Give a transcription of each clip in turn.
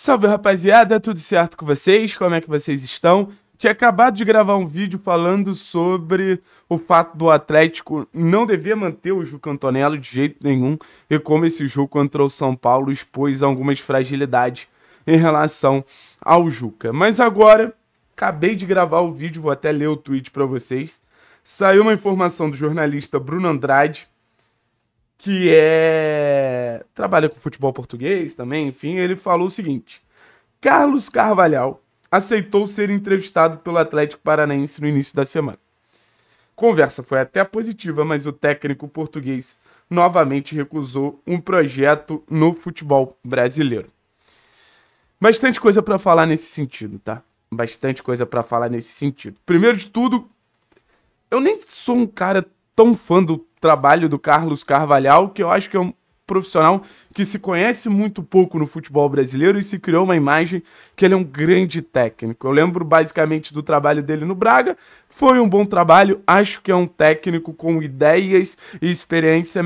Salve rapaziada, tudo certo com vocês? Como é que vocês estão? Tinha acabado de gravar um vídeo falando sobre o fato do Atlético não dever manter o Juca Antonello de jeito nenhum e como esse jogo contra o São Paulo expôs algumas fragilidades em relação ao Juca. Mas agora, acabei de gravar o vídeo, vou até ler o tweet para vocês. Saiu uma informação do jornalista Bruno Andrade, que é trabalha com futebol português também, enfim, ele falou o seguinte: Carlos Carvalhal aceitou ser entrevistado pelo Atlético Paranaense no início da semana. Conversa foi até positiva, mas o técnico português novamente recusou um projeto no futebol brasileiro. Bastante coisa para falar nesse sentido, tá? Bastante coisa para falar nesse sentido. Primeiro de tudo, eu nem sou um cara tão fã do trabalho do Carlos Carvalhal que eu acho que é um profissional que se conhece muito pouco no futebol brasileiro e se criou uma imagem que ele é um grande técnico. Eu lembro basicamente do trabalho dele no Braga, foi um bom trabalho, acho que é um técnico com ideias e experiência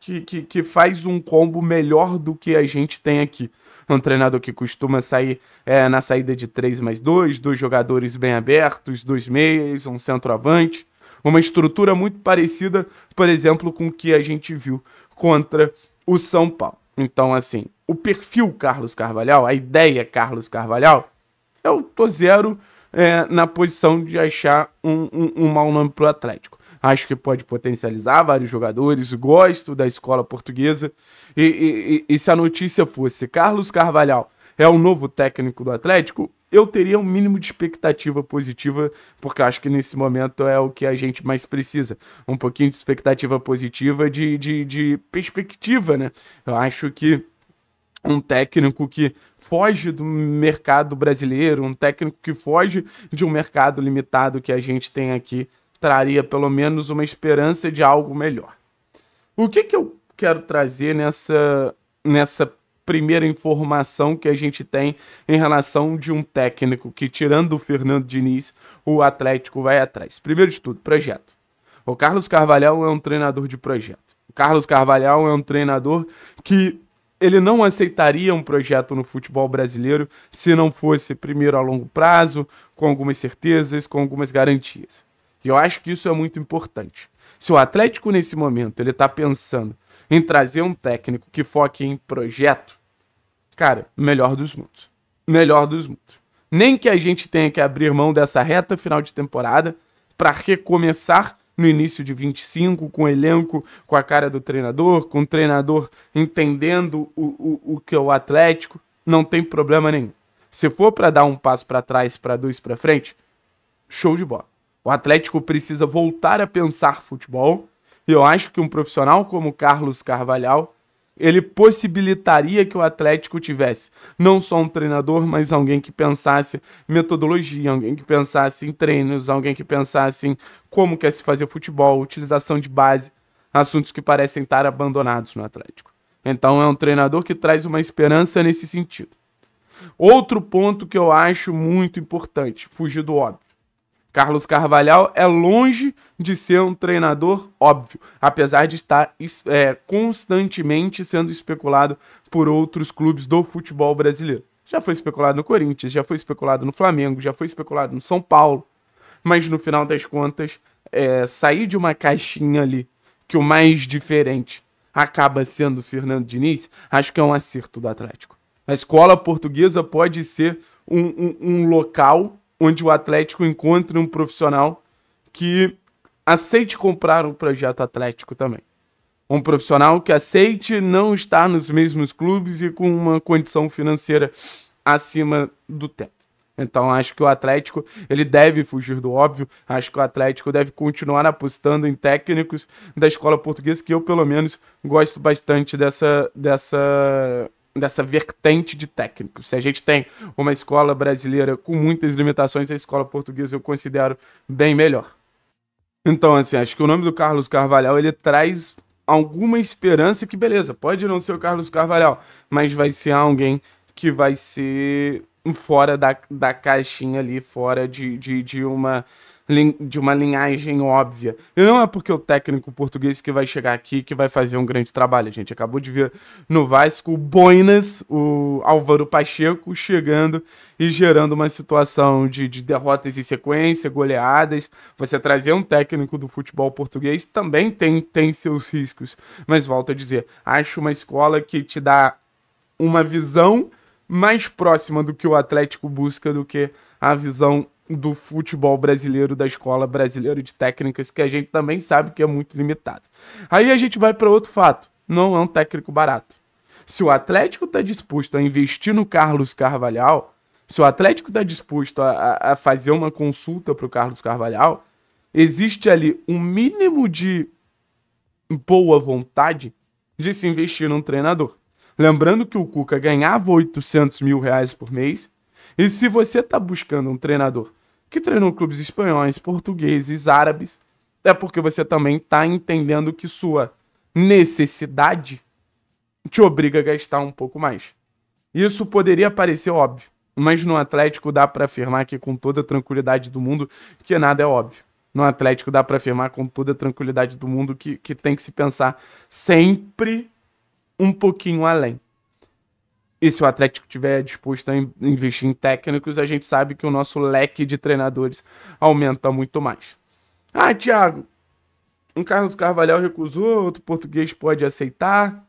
que, que, que faz um combo melhor do que a gente tem aqui. Um treinador que costuma sair é, na saída de 3 mais 2, dois jogadores bem abertos, dois meias, um centroavante uma estrutura muito parecida, por exemplo, com o que a gente viu contra o São Paulo. Então, assim, o perfil Carlos Carvalhal, a ideia Carlos Carvalhal, eu tô zero é, na posição de achar um, um, um mau nome pro Atlético. Acho que pode potencializar vários jogadores, gosto da escola portuguesa. E, e, e se a notícia fosse Carlos Carvalhal é o novo técnico do Atlético, eu teria um mínimo de expectativa positiva, porque acho que nesse momento é o que a gente mais precisa. Um pouquinho de expectativa positiva, de, de, de perspectiva, né? Eu acho que um técnico que foge do mercado brasileiro, um técnico que foge de um mercado limitado que a gente tem aqui, traria pelo menos uma esperança de algo melhor. O que, que eu quero trazer nessa, nessa primeira informação que a gente tem em relação de um técnico que, tirando o Fernando Diniz, o Atlético vai atrás? Primeiro de tudo, projeto. O Carlos Carvalhal é um treinador de projeto. O Carlos Carvalhal é um treinador que ele não aceitaria um projeto no futebol brasileiro se não fosse primeiro a longo prazo, com algumas certezas, com algumas garantias. E eu acho que isso é muito importante. Se o Atlético, nesse momento, ele tá pensando em trazer um técnico que foque em projeto, cara, melhor dos mundos. Melhor dos mundos. Nem que a gente tenha que abrir mão dessa reta final de temporada para recomeçar no início de 25, com o elenco, com a cara do treinador, com o treinador entendendo o, o, o que é o Atlético, não tem problema nenhum. Se for para dar um passo para trás, para dois para frente, show de bola. O Atlético precisa voltar a pensar futebol. E eu acho que um profissional como Carlos Carvalhal, ele possibilitaria que o Atlético tivesse não só um treinador, mas alguém que pensasse metodologia, alguém que pensasse em treinos, alguém que pensasse em como quer se fazer futebol, utilização de base, assuntos que parecem estar abandonados no Atlético. Então é um treinador que traz uma esperança nesse sentido. Outro ponto que eu acho muito importante, fugir do óbvio. Carlos Carvalhal é longe de ser um treinador óbvio, apesar de estar é, constantemente sendo especulado por outros clubes do futebol brasileiro. Já foi especulado no Corinthians, já foi especulado no Flamengo, já foi especulado no São Paulo. Mas no final das contas, é, sair de uma caixinha ali que o mais diferente acaba sendo o Fernando Diniz, acho que é um acerto do Atlético. A escola portuguesa pode ser um, um, um local onde o Atlético encontre um profissional que aceite comprar o projeto Atlético também. Um profissional que aceite não estar nos mesmos clubes e com uma condição financeira acima do teto. Então acho que o Atlético ele deve fugir do óbvio. Acho que o Atlético deve continuar apostando em técnicos da escola portuguesa que eu pelo menos gosto bastante dessa dessa dessa vertente de técnico. Se a gente tem uma escola brasileira com muitas limitações, a escola portuguesa eu considero bem melhor. Então, assim, acho que o nome do Carlos Carvalhal ele traz alguma esperança que, beleza, pode não ser o Carlos Carvalhal, mas vai ser alguém que vai ser fora da, da caixinha ali, fora de, de, de uma de uma linhagem óbvia. E não é porque o técnico português que vai chegar aqui que vai fazer um grande trabalho. A gente acabou de ver no Vasco o Boinas, o Álvaro Pacheco chegando e gerando uma situação de, de derrotas em sequência, goleadas. Você trazer um técnico do futebol português também tem, tem seus riscos. Mas volto a dizer, acho uma escola que te dá uma visão mais próxima do que o Atlético busca do que a visão do futebol brasileiro, da escola brasileira de técnicas, que a gente também sabe que é muito limitado. Aí a gente vai para outro fato: não é um técnico barato. Se o Atlético está disposto a investir no Carlos Carvalhal, se o Atlético está disposto a, a, a, fazer uma consulta para o Carlos Carvalhal, existe ali um mínimo de boa vontade de se investir num treinador. Lembrando que o Cuca ganhava 800 mil reais por mês. E se você está buscando um treinador que treinou clubes espanhóis, portugueses, árabes, é porque você também está entendendo que sua necessidade te obriga a gastar um pouco mais. Isso poderia parecer óbvio, mas no Atlético dá para afirmar que com toda tranquilidade do mundo que nada é óbvio. No Atlético dá para afirmar com toda tranquilidade do mundo que, que tem que se pensar sempre um pouquinho além. E se o Atlético tiver disposto a investir em técnicos, a gente sabe que o nosso leque de treinadores aumenta muito mais. Ah, Thiago, um Carlos Carvalhal recusou, outro português pode aceitar.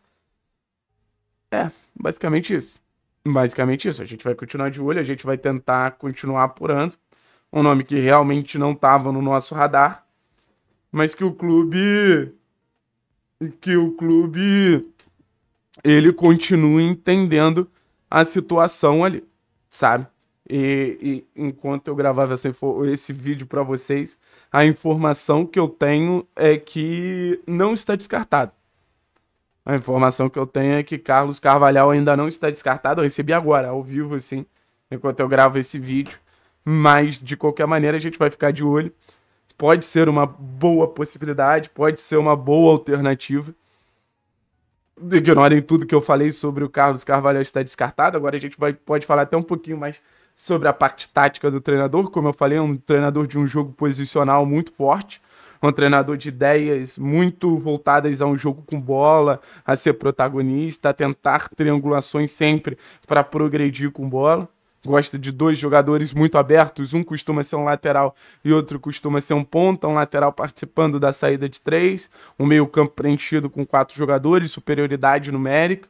É, basicamente isso. Basicamente isso. A gente vai continuar de olho, a gente vai tentar continuar apurando. Um nome que realmente não estava no nosso radar, mas que o clube. que o clube ele continua entendendo a situação ali, sabe? E, e enquanto eu gravava essa, esse vídeo para vocês, a informação que eu tenho é que não está descartado. A informação que eu tenho é que Carlos Carvalhal ainda não está descartado. Eu recebi agora, ao vivo, assim, enquanto eu gravo esse vídeo. Mas, de qualquer maneira, a gente vai ficar de olho. Pode ser uma boa possibilidade, pode ser uma boa alternativa ignorem tudo que eu falei sobre o Carlos Carvalho estar descartado. Agora a gente vai, pode falar até um pouquinho mais sobre a parte tática do treinador. Como eu falei, é um treinador de um jogo posicional muito forte, um treinador de ideias muito voltadas a um jogo com bola, a ser protagonista, a tentar triangulações sempre para progredir com bola gosta de dois jogadores muito abertos, um costuma ser um lateral e outro costuma ser um ponta, um lateral participando da saída de três, um meio-campo preenchido com quatro jogadores, superioridade numérica,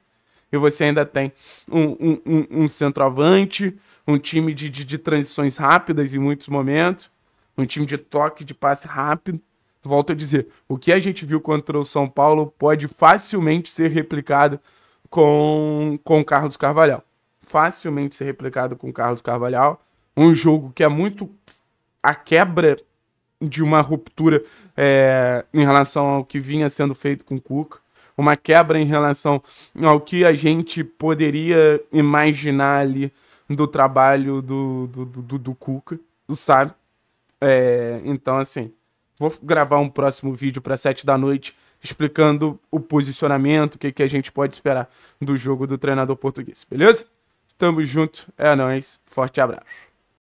e você ainda tem um, um, um centroavante, um time de, de, de transições rápidas em muitos momentos, um time de toque, de passe rápido. Volto a dizer, o que a gente viu contra o São Paulo pode facilmente ser replicado com, com o Carlos Carvalhal facilmente ser replicado com Carlos Carvalhal. Um jogo que é muito a quebra de uma ruptura é, em relação ao que vinha sendo feito com o Cuca. Uma quebra em relação ao que a gente poderia imaginar ali do trabalho do, do, do, do Cuca, sabe? É, então, assim, vou gravar um próximo vídeo para 7 da noite explicando o posicionamento, o que, que a gente pode esperar do jogo do treinador português, beleza? Tamo junto, é nóis, forte abraço.